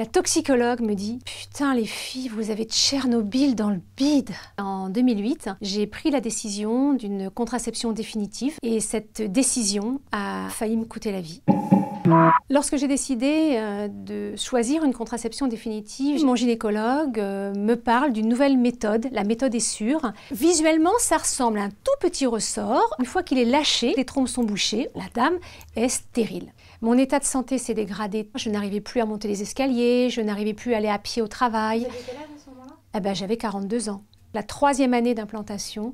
La toxicologue me dit Putain, les filles, vous avez Tchernobyl dans le bide. En 2008, j'ai pris la décision d'une contraception définitive et cette décision a failli me coûter la vie. Lorsque j'ai décidé euh, de choisir une contraception définitive, mon gynécologue euh, me parle d'une nouvelle méthode. La méthode est sûre. Visuellement, ça ressemble à un tout petit ressort. Une fois qu'il est lâché, les trompes sont bouchées, la dame est stérile. Mon état de santé s'est dégradé. Je n'arrivais plus à monter les escaliers, je n'arrivais plus à aller à pied au travail. Eh ben, J'avais 42 ans. La troisième année d'implantation,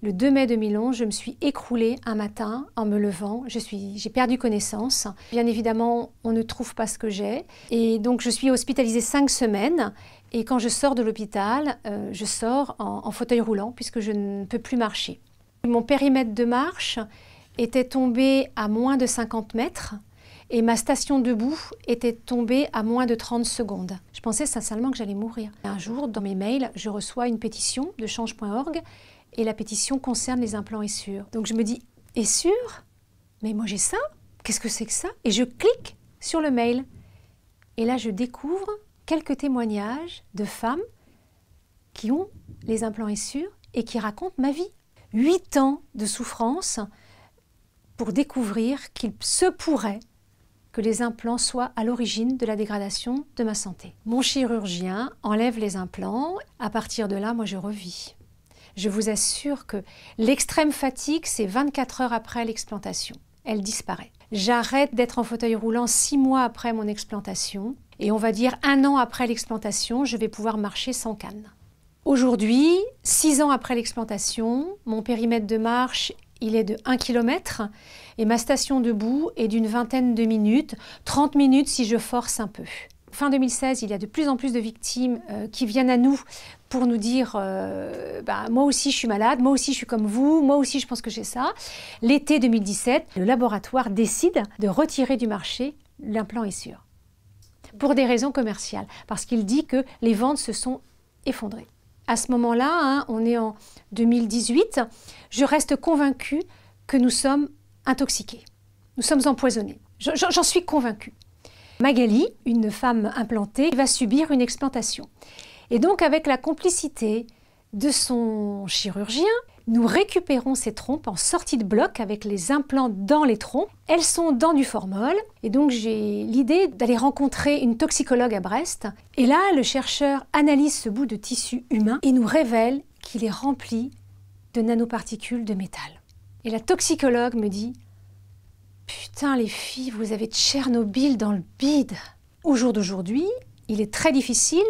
le 2 mai 2011, je me suis écroulée un matin en me levant. Je suis, j'ai perdu connaissance. Bien évidemment, on ne trouve pas ce que j'ai. Et donc, je suis hospitalisée cinq semaines. Et quand je sors de l'hôpital, euh, je sors en, fauteuil roulant puisque je ne peux plus marcher. Mon périmètre de marche était tombé à moins de 50 mètres et ma station debout était tombée à moins de 30 secondes. Je pensais sincèrement que j'allais mourir. Un jour, dans mes mails, je reçois une pétition de change.org et la pétition concerne les implants Essure. Donc je me dis, sûr Mais moi j'ai ça Qu'est-ce que c'est que ça Et je clique sur le mail. Et là, je découvre quelques témoignages de femmes qui ont les implants Essure et qui racontent ma vie. Huit ans de souffrance pour découvrir qu'il se pourrait les implants soient à l'origine de la dégradation de ma santé. Mon chirurgien enlève les implants. À partir de là, moi, je revis. Je vous assure que l'extrême fatigue, c'est 24 heures après l'explantation. Elle disparaît. J'arrête d'être en fauteuil roulant six mois après mon explantation. Et on va dire un an après l'explantation, je vais pouvoir marcher sans canne. Aujourd'hui, six ans après l'explantation, mon périmètre de marche il est de 1 km et ma station debout est d'une vingtaine de minutes, 30 minutes si je force un peu. Fin 2016, il y a de plus en plus de victimes euh, qui viennent à nous pour nous dire euh, bah, moi aussi je suis malade, moi aussi je suis comme vous, moi aussi je pense que j'ai ça. L'été 2017, le laboratoire décide de retirer du marché l'implant est sûr. Pour des raisons commerciales, parce qu'il dit que les ventes se sont effondrées à ce moment-là, hein, on est en 2018, je reste convaincue que nous sommes intoxiqués, nous sommes empoisonnés. J'en suis convaincue. Magali, une femme implantée, va subir une explantation. Et donc avec la complicité de son chirurgien. Nous récupérons ces trompes en sortie de bloc avec les implants dans les trompes. Elles sont dans du formol et donc j'ai l'idée d'aller rencontrer une toxicologue à Brest. Et là, le chercheur analyse ce bout de tissu humain et nous révèle qu'il est rempli de nanoparticules de métal. Et la toxicologue me dit Putain, les filles, vous avez Tchernobyl dans le bide. Au jour d'aujourd'hui, il est très difficile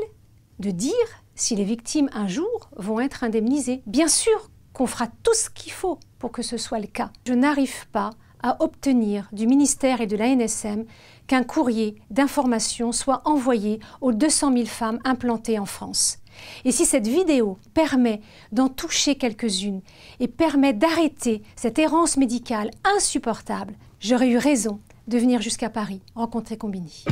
de dire si les victimes un jour vont être indemnisées. Bien sûr qu'on fera tout ce qu'il faut pour que ce soit le cas. Je n'arrive pas à obtenir du ministère et de l'ANSM qu'un courrier d'information soit envoyé aux 200 000 femmes implantées en France. Et si cette vidéo permet d'en toucher quelques-unes et permet d'arrêter cette errance médicale insupportable, j'aurais eu raison de venir jusqu'à Paris rencontrer Combini.